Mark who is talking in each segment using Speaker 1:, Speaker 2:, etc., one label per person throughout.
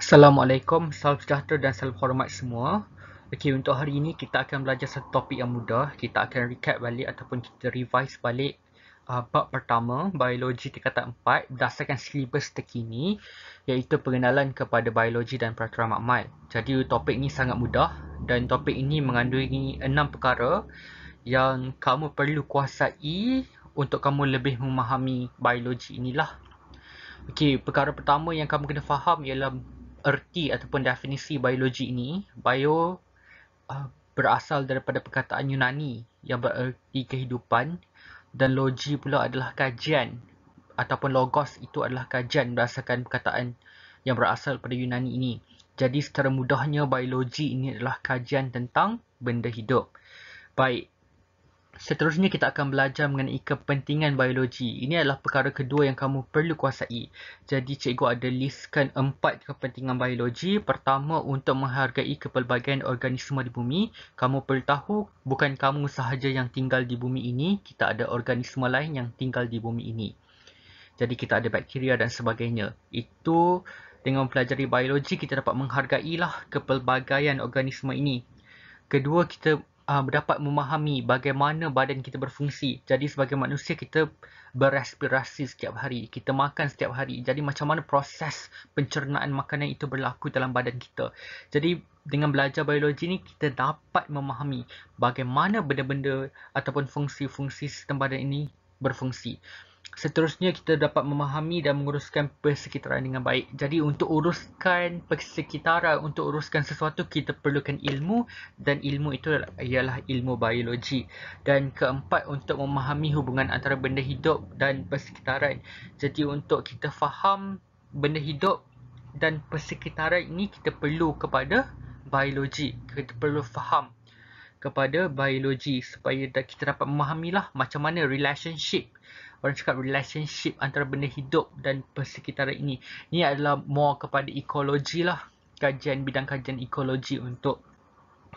Speaker 1: Assalamualaikum, salam sejahtera dan salam hormat semua. Okey, untuk hari ini kita akan belajar satu topik yang mudah. Kita akan recap balik ataupun kita revise balik uh, bab pertama, biologi tingkatan 4 berdasarkan silibus terkini iaitu pengenalan kepada biologi dan peraturan makmal. Jadi topik ini sangat mudah dan topik ini mengandungi enam perkara yang kamu perlu kuasai untuk kamu lebih memahami biologi inilah. Okey, perkara pertama yang kamu kena faham ialah erti ataupun definisi biologi ini, bio uh, berasal daripada perkataan Yunani yang bererti kehidupan dan logi pula adalah kajian ataupun logos itu adalah kajian berdasarkan perkataan yang berasal daripada Yunani ini. Jadi secara mudahnya biologi ini adalah kajian tentang benda hidup. Baik, Seterusnya kita akan belajar mengenai kepentingan biologi. Ini adalah perkara kedua yang kamu perlu kuasai. Jadi cikgu ada listkan empat kepentingan biologi. Pertama untuk menghargai kepelbagaian organisma di bumi. Kamu perlu tahu bukan kamu sahaja yang tinggal di bumi ini. Kita ada organisma lain yang tinggal di bumi ini. Jadi kita ada bakteria dan sebagainya. Itu dengan mempelajari biologi kita dapat menghargailah kepelbagaian organisma ini. Kedua kita uh, dapat memahami bagaimana badan kita berfungsi. Jadi sebagai manusia kita berrespirasi setiap hari, kita makan setiap hari. Jadi macam mana proses pencernaan makanan itu berlaku dalam badan kita. Jadi dengan belajar biologi ni kita dapat memahami bagaimana benda-benda ataupun fungsi-fungsi sistem badan ini berfungsi. Seterusnya kita dapat memahami dan menguruskan persekitaran dengan baik. Jadi untuk uruskan persekitaran, untuk uruskan sesuatu kita perlukan ilmu dan ilmu itu ialah ilmu biologi. Dan keempat untuk memahami hubungan antara benda hidup dan persekitaran. Jadi untuk kita faham benda hidup dan persekitaran ini kita perlu kepada biologi. Kita perlu faham kepada biologi supaya kita dapat memahamilah macam mana relationship orang cakap relationship antara benda hidup dan persekitaran ini. Ini adalah more kepada ekologi lah. Kajian, bidang kajian ekologi untuk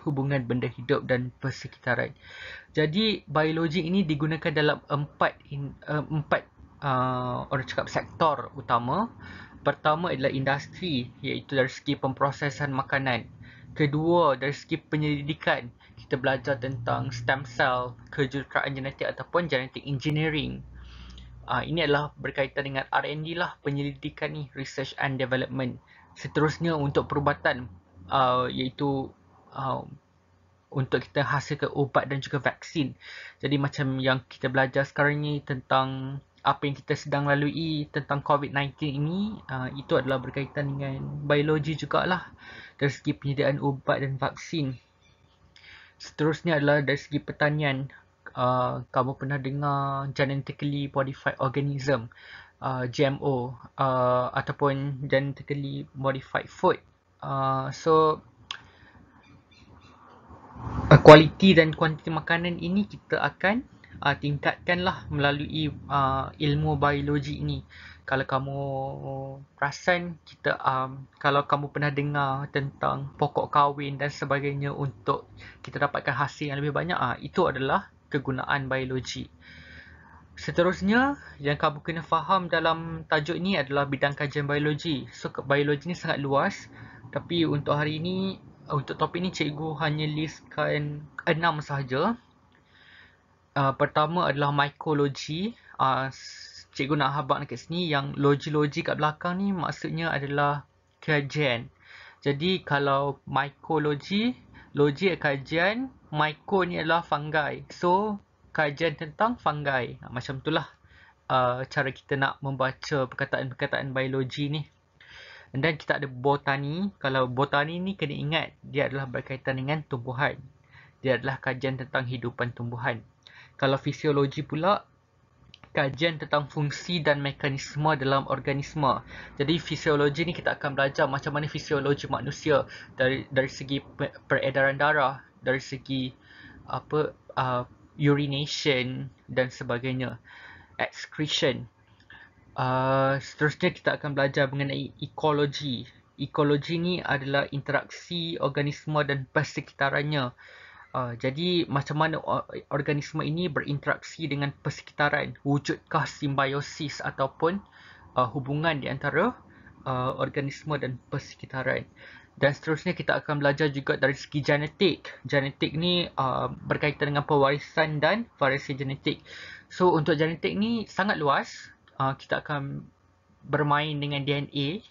Speaker 1: hubungan benda hidup dan persekitaran. Jadi biologi ini digunakan dalam empat in, uh, empat uh, orang cakap sektor utama. Pertama adalah industri iaitu dari segi pemprosesan makanan. Kedua dari segi penyelidikan kita belajar tentang stem cell, kejuruteraan genetik ataupun genetic engineering Uh, ini adalah berkaitan dengan R&D lah, penyelidikan ni, research and development. Seterusnya untuk perubatan, uh, iaitu uh, untuk kita hasilkan ubat dan juga vaksin. Jadi macam yang kita belajar sekarang ni tentang apa yang kita sedang lalui tentang COVID-19 ini, uh, itu adalah berkaitan dengan biologi juga lah. dari segi penyediaan ubat dan vaksin. Seterusnya adalah dari segi pertanian, uh, kamu pernah dengar genetically modified organism uh, ah, GMO uh, ah, ataupun genetically modified food uh, so kualiti dan kuantiti makanan ini kita akan uh, lah melalui uh, ilmu biologi ini kalau kamu perasan kita um, kalau kamu pernah dengar tentang pokok kawin dan sebagainya untuk kita dapatkan hasil yang lebih banyak ah uh, itu adalah kegunaan biologi. Seterusnya, yang kamu kena faham dalam tajuk ini adalah bidang kajian biologi. So, biologi ni sangat luas. Tapi untuk hari ini, eh, untuk topik ini cikgu hanya listkan enam sahaja. Uh, pertama adalah mikrologi. Uh, ah, cikgu nak habak dekat sini yang logi-logi kat belakang ni maksudnya adalah kajian. Jadi kalau mikrologi, logi kajian, myco ni adalah fungi. So, kajian tentang fungi. Macam itulah uh, cara kita nak membaca perkataan-perkataan biologi ni. Dan kita ada botani. Kalau botani ni kena ingat dia adalah berkaitan dengan tumbuhan. Dia adalah kajian tentang hidupan tumbuhan. Kalau fisiologi pula, kajian tentang fungsi dan mekanisme dalam organisma. Jadi fisiologi ni kita akan belajar macam mana fisiologi manusia dari dari segi peredaran darah, dari segi apa uh, urination dan sebagainya excretion uh, seterusnya kita akan belajar mengenai ekologi ekologi ni adalah interaksi organisma dan persekitarannya Uh, jadi macam mana organisma ini berinteraksi dengan persekitaran wujudkah simbiosis ataupun uh, hubungan di antara uh, organisma dan persekitaran dan seterusnya kita akan belajar juga dari segi genetik. Genetik ni uh, berkaitan dengan pewarisan dan variasi genetik. So untuk genetik ni sangat luas. Uh, kita akan bermain dengan DNA.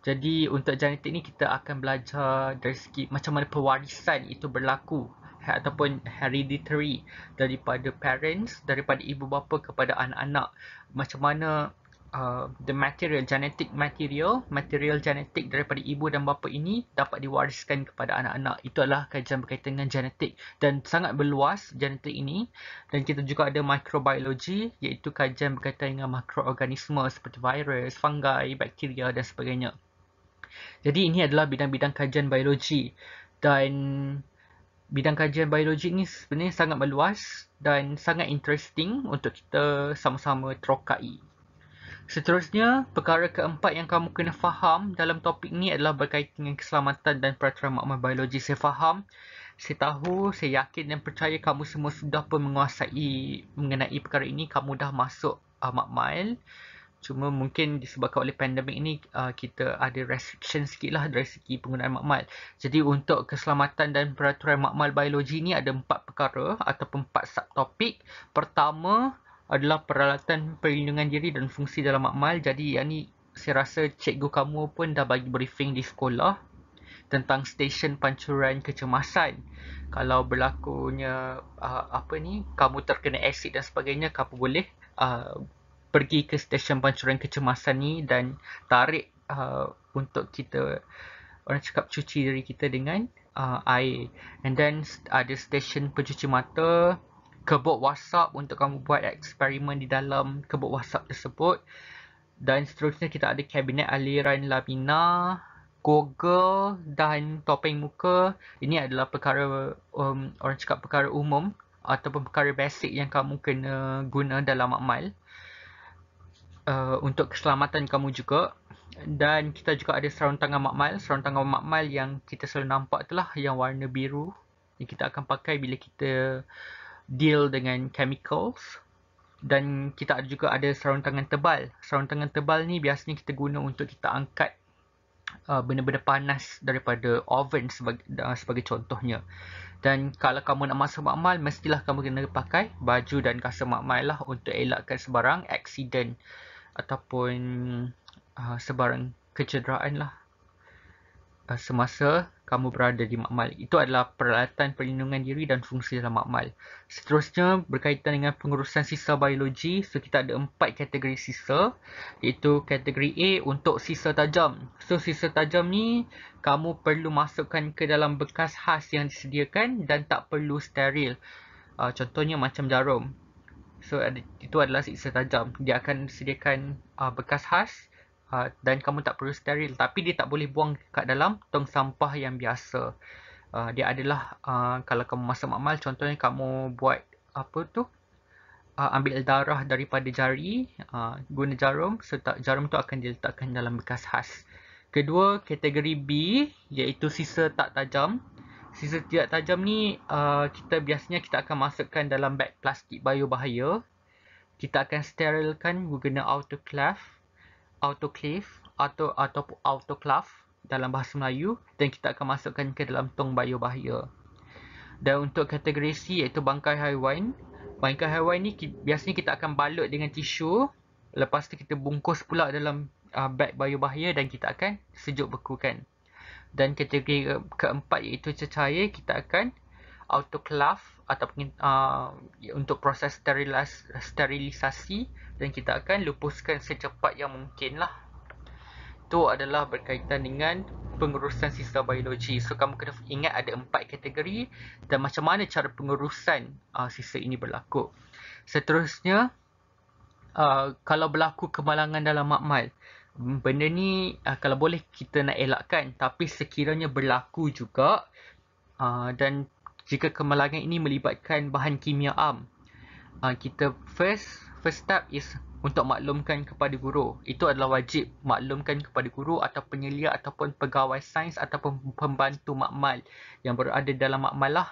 Speaker 1: Jadi untuk genetik ni kita akan belajar dari segi macam mana pewarisan itu berlaku ha, ataupun hereditary daripada parents, daripada ibu bapa kepada anak-anak. Macam mana Uh, the material genetic material material genetik daripada ibu dan bapa ini dapat diwariskan kepada anak-anak itu adalah kajian berkaitan dengan genetik dan sangat berluas genetik ini dan kita juga ada mikrobiologi iaitu kajian berkaitan dengan makroorganisma seperti virus, fungi, bakteria dan sebagainya. Jadi ini adalah bidang-bidang kajian biologi dan bidang kajian biologi ini sebenarnya sangat meluas dan sangat interesting untuk kita sama-sama terokai. Seterusnya, perkara keempat yang kamu kena faham dalam topik ni adalah berkaitan dengan keselamatan dan peraturan makmal biologi. Saya faham, saya tahu, saya yakin dan percaya kamu semua sudah pun menguasai mengenai perkara ini. Kamu dah masuk uh, makmal. Cuma mungkin disebabkan oleh pandemik ini, uh, kita ada restriction sikit lah dari segi penggunaan makmal. Jadi untuk keselamatan dan peraturan makmal biologi ni ada empat perkara ataupun empat subtopik. Pertama, adalah peralatan perlindungan diri dan fungsi dalam makmal. Jadi yang ni saya rasa cikgu kamu pun dah bagi briefing di sekolah tentang stesen pancuran kecemasan. Kalau berlakunya uh, apa ni, kamu terkena asid dan sebagainya, kamu boleh uh, pergi ke stesen pancuran kecemasan ni dan tarik uh, untuk kita orang cakap cuci diri kita dengan uh, air. And then ada stesen pencuci mata, kebot WhatsApp untuk kamu buat eksperimen di dalam kebot WhatsApp tersebut. Dan seterusnya kita ada kabinet aliran lamina, Google dan topeng muka. Ini adalah perkara um, orang cakap perkara umum ataupun perkara basic yang kamu kena guna dalam makmal. Uh, untuk keselamatan kamu juga dan kita juga ada sarung tangan makmal sarung tangan makmal yang kita selalu nampak itulah yang warna biru yang kita akan pakai bila kita uh, deal dengan chemicals dan kita juga ada sarung tangan tebal. Sarung tangan tebal ni biasanya kita guna untuk kita angkat uh, benda-benda panas daripada oven sebagai, uh, sebagai contohnya. Dan kalau kamu nak masuk makmal, mestilah kamu kena pakai baju dan kasa makmal lah untuk elakkan sebarang aksiden ataupun uh, sebarang kecederaan lah Ah, semasa kamu berada di makmal. Itu adalah peralatan perlindungan diri dan fungsi dalam makmal. Seterusnya berkaitan dengan pengurusan sisa biologi, so kita ada empat kategori sisa iaitu kategori A untuk sisa tajam. So sisa tajam ni kamu perlu masukkan ke dalam bekas khas yang disediakan dan tak perlu steril. Uh, contohnya macam jarum. So itu adalah sisa tajam. Dia akan sediakan uh, ah, bekas khas uh, dan kamu tak perlu steril tapi dia tak boleh buang kat dalam tong sampah yang biasa uh, dia adalah uh, kalau kamu masuk makmal contohnya kamu buat apa tu uh, ambil darah daripada jari uh, guna jarum serta so jarum tu akan diletakkan dalam bekas khas kedua kategori B iaitu sisa tak tajam sisa tidak tajam ni uh, kita biasanya kita akan masukkan dalam beg plastik biobahaya kita akan sterilkan guna autoclave autoclave atau ataupun autoclave dalam bahasa Melayu dan kita akan masukkan ke dalam tong biobahaya. Dan untuk kategori C iaitu bangkai haiwan, bangkai haiwan ni biasanya kita akan balut dengan tisu, lepas tu kita bungkus pula dalam uh, beg biobahaya dan kita akan sejuk bekukan. Dan kategori eh, keempat iaitu cecair, kita akan autoclave atau uh, ah, untuk proses sterilisasi dan kita akan lupuskan secepat yang mungkin lah. Itu adalah berkaitan dengan pengurusan sistem biologi. So kamu kena ingat ada empat kategori dan macam mana cara pengurusan uh, ah, sistem ini berlaku. Seterusnya, uh, kalau berlaku kemalangan dalam makmal, benda ni uh, kalau boleh kita nak elakkan tapi sekiranya berlaku juga uh, dan jika kemalangan ini melibatkan bahan kimia am uh, kita first first step is untuk maklumkan kepada guru itu adalah wajib maklumkan kepada guru atau penyelia ataupun pegawai sains ataupun pembantu makmal yang berada dalam makmal lah.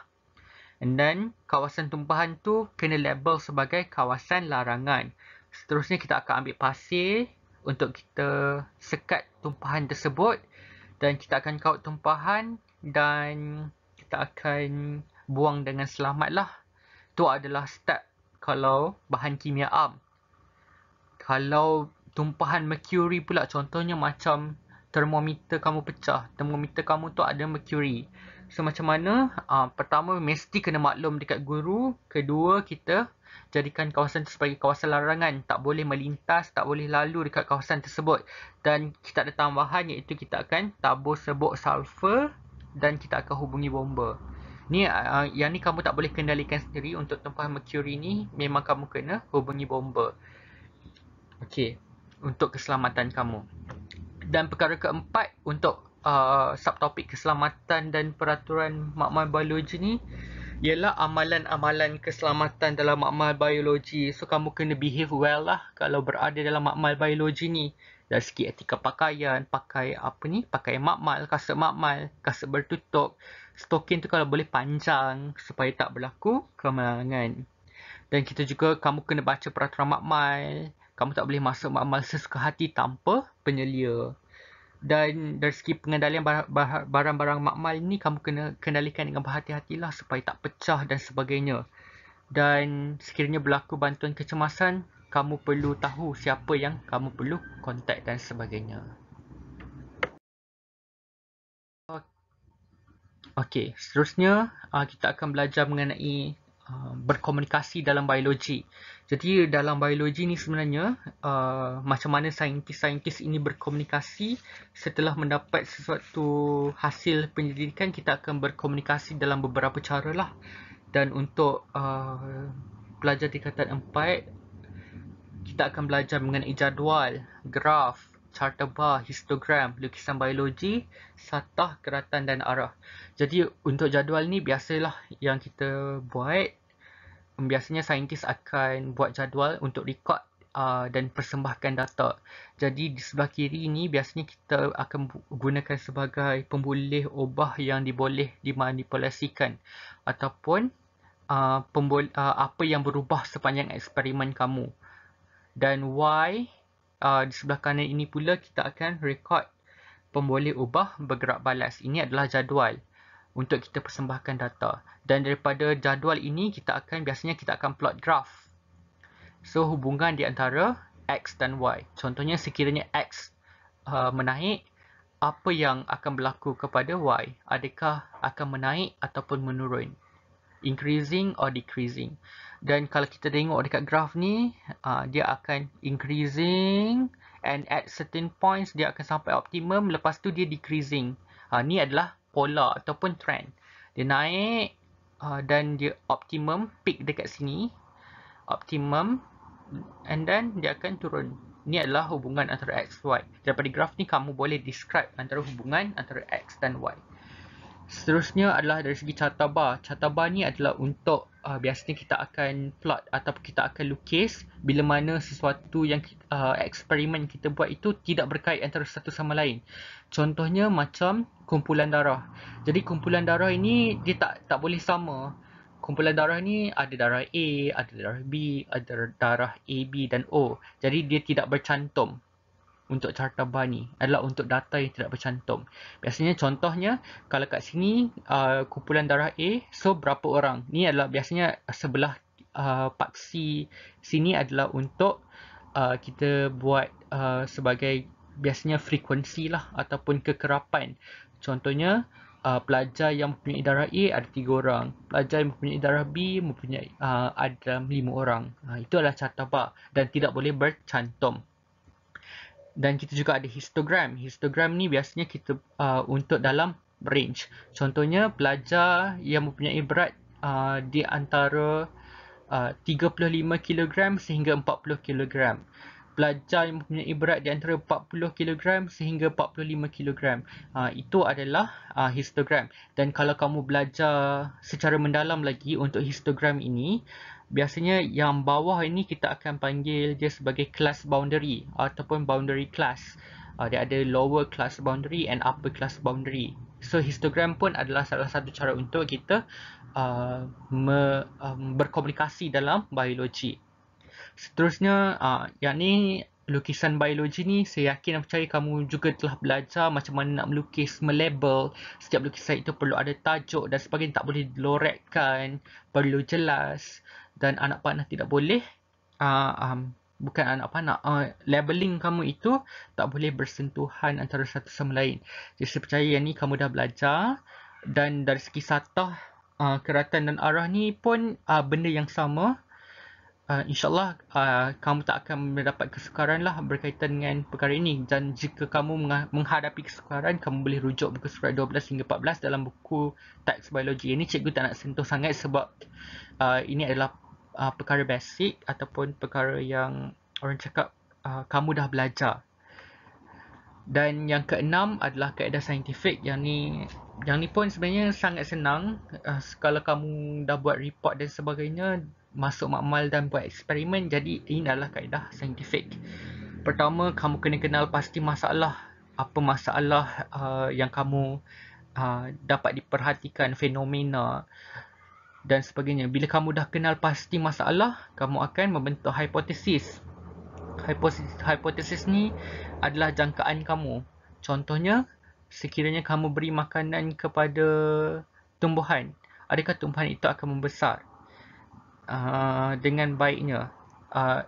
Speaker 1: and then kawasan tumpahan tu kena label sebagai kawasan larangan seterusnya kita akan ambil pasir untuk kita sekat tumpahan tersebut dan kita akan kaut tumpahan dan kita akan buang dengan selamat lah. Tu adalah step kalau bahan kimia am. Kalau tumpahan mercury pula contohnya macam termometer kamu pecah, termometer kamu tu ada mercury. So macam mana? Uh, pertama mesti kena maklum dekat guru. Kedua kita jadikan kawasan tu sebagai kawasan larangan. Tak boleh melintas, tak boleh lalu dekat kawasan tersebut. Dan kita ada tambahan iaitu kita akan tabur sebok sulfur dan kita akan hubungi bomber. Ni uh, yang ni kamu tak boleh kendalikan sendiri untuk tempah mercury ni memang kamu kena hubungi bomber. Okey, untuk keselamatan kamu. Dan perkara keempat untuk uh, subtopik keselamatan dan peraturan makmal biologi ni ialah amalan-amalan keselamatan dalam makmal biologi. So kamu kena behave well lah kalau berada dalam makmal biologi ni dari segi etika pakaian, pakai apa ni, pakai makmal, kasut makmal, kasut bertutup, stokin tu kalau boleh panjang supaya tak berlaku kemalangan. Dan kita juga, kamu kena baca peraturan makmal, kamu tak boleh masuk makmal sesuka hati tanpa penyelia. Dan dari segi pengendalian barang-barang makmal ni, kamu kena kendalikan dengan berhati-hatilah supaya tak pecah dan sebagainya. Dan sekiranya berlaku bantuan kecemasan, kamu perlu tahu siapa yang kamu perlu kontak dan sebagainya. Okey, seterusnya ah, kita akan belajar mengenai ah, berkomunikasi dalam biologi. Jadi dalam biologi ni sebenarnya uh, macam mana saintis-saintis ini berkomunikasi setelah mendapat sesuatu hasil penyelidikan kita akan berkomunikasi dalam beberapa cara lah. Dan untuk uh, pelajar tingkatan 4, kita akan belajar mengenai jadual, graf, carta bar, histogram, lukisan biologi, satah, keratan dan arah. Jadi untuk jadual ni biasalah yang kita buat. Biasanya saintis akan buat jadual untuk record uh, dan persembahkan data. Jadi di sebelah kiri ni biasanya kita akan gunakan sebagai pemboleh obah yang diboleh dimanipulasikan ataupun uh, uh, apa yang berubah sepanjang eksperimen kamu dan Y uh, di sebelah kanan ini pula kita akan record pemboleh ubah bergerak balas. Ini adalah jadual untuk kita persembahkan data. Dan daripada jadual ini kita akan biasanya kita akan plot graf. So hubungan di antara X dan Y. Contohnya sekiranya X uh, menaik, apa yang akan berlaku kepada Y? Adakah akan menaik ataupun menurun? increasing or decreasing. Dan kalau kita tengok dekat graf ni, uh, dia akan increasing and at certain points dia akan sampai optimum, lepas tu dia decreasing. Uh, ni adalah pola ataupun trend. Dia naik uh, dan dia optimum, peak dekat sini, optimum and then dia akan turun. Ni adalah hubungan antara X, Y. Daripada graf ni, kamu boleh describe antara hubungan antara X dan Y. Seterusnya adalah dari segi carta bar. Carta bar ni adalah untuk uh, biasanya kita akan plot atau kita akan lukis bila mana sesuatu yang uh, eksperimen kita buat itu tidak berkait antara satu sama lain. Contohnya macam kumpulan darah. Jadi kumpulan darah ini dia tak tak boleh sama. Kumpulan darah ni ada darah A, ada darah B, ada darah AB dan O. Jadi dia tidak bercantum untuk carta bar ni adalah untuk data yang tidak bercantum. Biasanya contohnya kalau kat sini uh, kumpulan darah A, so berapa orang? Ni adalah biasanya sebelah uh, paksi sini adalah untuk uh, kita buat uh, sebagai biasanya frekuensi lah ataupun kekerapan. Contohnya uh, pelajar yang mempunyai darah A ada 3 orang, pelajar yang mempunyai darah B mempunyai uh, ada 5 orang. Uh, itu adalah carta bar dan tidak boleh bercantum dan kita juga ada histogram. Histogram ni biasanya kita uh, untuk dalam range. Contohnya pelajar yang mempunyai berat uh, di antara uh, 35 kg sehingga 40 kg. Pelajar yang mempunyai berat di antara 40 kg sehingga 45 kg. Uh, itu adalah uh, histogram. Dan kalau kamu belajar secara mendalam lagi untuk histogram ini, biasanya yang bawah ini kita akan panggil dia sebagai class boundary ataupun boundary class. Uh, dia ada lower class boundary and upper class boundary. So histogram pun adalah salah satu cara untuk kita uh, me, um, berkomunikasi dalam biologi. Seterusnya, uh, yang ni lukisan biologi ni saya yakin dan percaya kamu juga telah belajar macam mana nak melukis, melabel. Setiap lukisan itu perlu ada tajuk dan sebagainya tak boleh dilorekkan, perlu jelas dan anak panah tidak boleh uh, um, bukan anak panah uh, labeling kamu itu tak boleh bersentuhan antara satu sama lain jadi saya percaya yang ni kamu dah belajar dan dari segi satah uh, keratan dan arah ni pun uh, benda yang sama uh, insyaallah uh, kamu tak akan mendapat kesukaran lah berkaitan dengan perkara ini dan jika kamu menghadapi kesukaran kamu boleh rujuk buku surat 12 hingga 14 dalam buku teks biologi ini cikgu tak nak sentuh sangat sebab uh, ini adalah uh, perkara basic ataupun perkara yang orang cakap uh, kamu dah belajar. Dan yang keenam adalah kaedah saintifik yang ni yang ni pun sebenarnya sangat senang uh, kalau kamu dah buat report dan sebagainya masuk makmal dan buat eksperimen jadi ini adalah kaedah saintifik. Pertama kamu kena kenal pasti masalah apa masalah uh, yang kamu uh, dapat diperhatikan fenomena dan sebagainya. Bila kamu dah kenal pasti masalah, kamu akan membentuk hipotesis. Hipotesis, hipotesis ni adalah jangkaan kamu. Contohnya, sekiranya kamu beri makanan kepada tumbuhan, adakah tumbuhan itu akan membesar uh, dengan baiknya? Uh,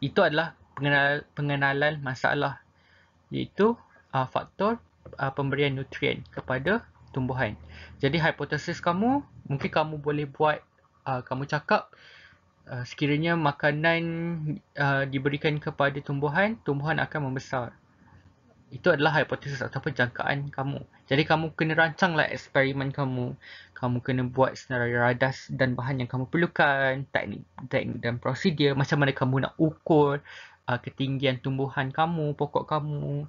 Speaker 1: itu adalah pengenal, pengenalan masalah, iaitu uh, faktor uh, pemberian nutrien kepada tumbuhan. Jadi, hipotesis kamu mungkin kamu boleh buat uh, kamu cakap uh, sekiranya makanan uh, diberikan kepada tumbuhan tumbuhan akan membesar itu adalah hipotesis atau jangkaan kamu jadi kamu kena rancanglah eksperimen kamu kamu kena buat senarai radas dan bahan yang kamu perlukan teknik teknik dan prosedur macam mana kamu nak ukur uh, ketinggian tumbuhan kamu pokok kamu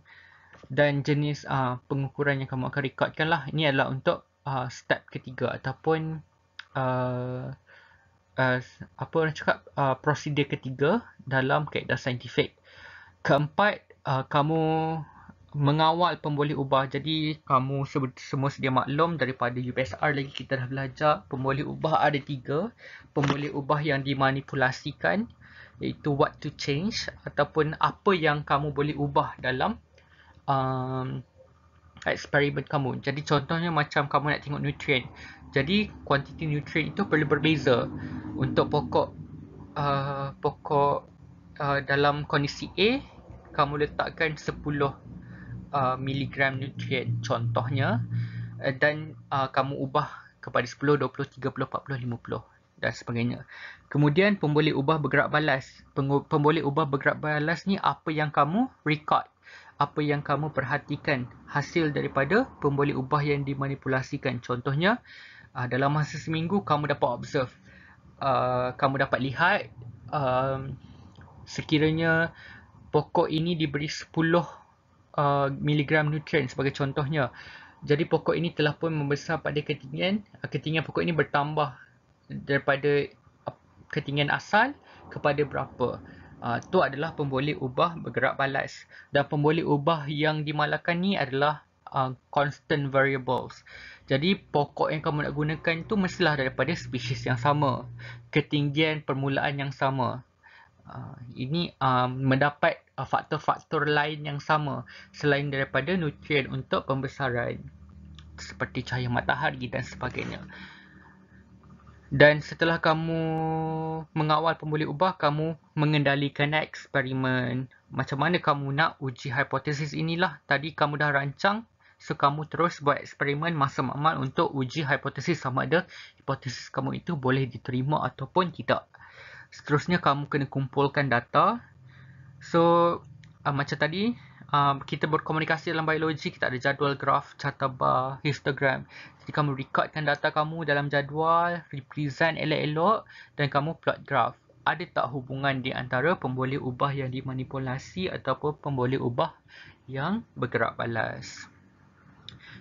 Speaker 1: dan jenis uh, pengukuran yang kamu akan rekodkan lah. Ini adalah untuk uh, step ketiga ataupun uh, uh, apa orang cakap uh, prosedur ketiga dalam kaedah saintifik. Keempat, uh, kamu mengawal pemboleh ubah. Jadi kamu semua sedia maklum daripada UPSR lagi kita dah belajar pemboleh ubah ada tiga. Pemboleh ubah yang dimanipulasikan iaitu what to change ataupun apa yang kamu boleh ubah dalam um, eksperimen kamu. Jadi contohnya macam kamu nak tengok nutrien. Jadi kuantiti nutrien itu perlu berbeza untuk pokok uh, pokok uh, dalam kondisi A kamu letakkan 10 uh, miligram nutrien contohnya uh, dan uh, kamu ubah kepada 10, 20, 30, 40, 50 dan sebagainya. Kemudian pemboleh ubah bergerak balas. Pemboleh ubah bergerak balas ni apa yang kamu record apa yang kamu perhatikan hasil daripada pemboleh ubah yang dimanipulasikan. Contohnya, uh, dalam masa seminggu kamu dapat observe. Uh, kamu dapat lihat uh, sekiranya pokok ini diberi 10 uh, ah, miligram nutrien sebagai contohnya. Jadi pokok ini telah pun membesar pada ketinggian, ketinggian pokok ini bertambah daripada ketinggian asal kepada berapa. Ah, tu adalah pemboleh ubah bergerak balas dan pemboleh ubah yang dimalakan ni adalah uh, constant variables. Jadi pokok yang kamu nak gunakan tu mestilah daripada spesies yang sama, ketinggian permulaan yang sama. Uh, ini um, mendapat uh, faktor-faktor lain yang sama selain daripada nutrien untuk pembesaran seperti cahaya matahari dan sebagainya. Uh, dan setelah kamu mengawal pemboleh ubah, kamu mengendalikan eksperimen. Macam mana kamu nak uji hipotesis inilah. Tadi kamu dah rancang, so kamu terus buat eksperimen masa makmal untuk uji hipotesis sama ada hipotesis kamu itu boleh diterima ataupun tidak. Seterusnya, kamu kena kumpulkan data. So, uh, macam tadi, Um, kita berkomunikasi dalam biologi, kita ada jadual graf, carta bar, histogram. Jadi kamu rekodkan data kamu dalam jadual, represent elok-elok dan kamu plot graf. Ada tak hubungan di antara pemboleh ubah yang dimanipulasi ataupun pemboleh ubah yang bergerak balas.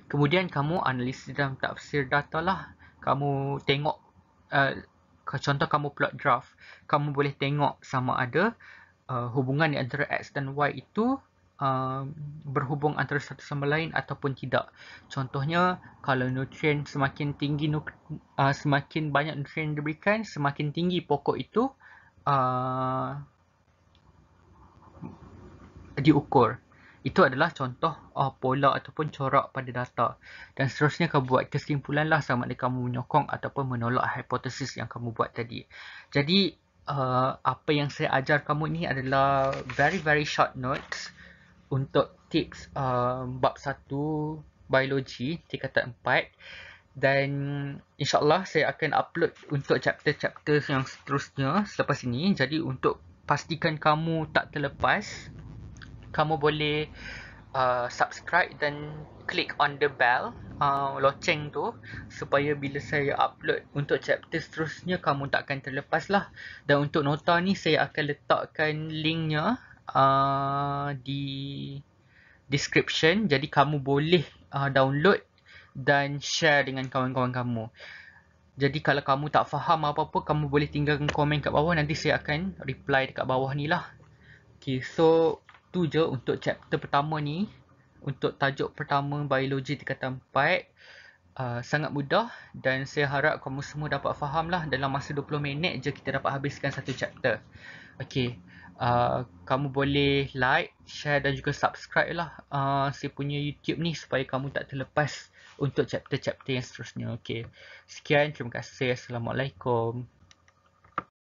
Speaker 1: Kemudian kamu analisis dalam tafsir data lah. Kamu tengok, uh, contoh kamu plot graf. Kamu boleh tengok sama ada uh, hubungan di antara X dan Y itu Um, berhubung antara satu sama lain ataupun tidak. Contohnya, kalau nutrien semakin tinggi, uh, semakin banyak nutrien diberikan, semakin tinggi pokok itu uh, diukur. Itu adalah contoh uh, pola ataupun corak pada data. Dan seterusnya kamu buat kesimpulan lah sama ada kamu menyokong ataupun menolak hipotesis yang kamu buat tadi. Jadi uh, apa yang saya ajar kamu ni adalah very very short notes. Uh, untuk tips um, bab 1 biologi tingkatan 4 dan insyaallah saya akan upload untuk chapter-chapter yang seterusnya selepas ini jadi untuk pastikan kamu tak terlepas kamu boleh uh, subscribe dan klik on the bell uh, loceng tu supaya bila saya upload untuk chapter seterusnya kamu takkan terlepas lah dan untuk nota ni saya akan letakkan linknya uh, di description jadi kamu boleh uh, download dan share dengan kawan-kawan kamu. Jadi kalau kamu tak faham apa-apa kamu boleh tinggalkan komen kat bawah nanti saya akan reply dekat bawah ni lah. Okay so tu je untuk chapter pertama ni untuk tajuk pertama biologi tingkatan 4 uh, sangat mudah dan saya harap kamu semua dapat faham lah dalam masa 20 minit je kita dapat habiskan satu chapter. Okay uh, kamu boleh like, share dan juga subscribe lah uh, saya punya YouTube ni supaya kamu tak terlepas untuk chapter-chapter yang seterusnya. Okay. Sekian, terima kasih. Assalamualaikum.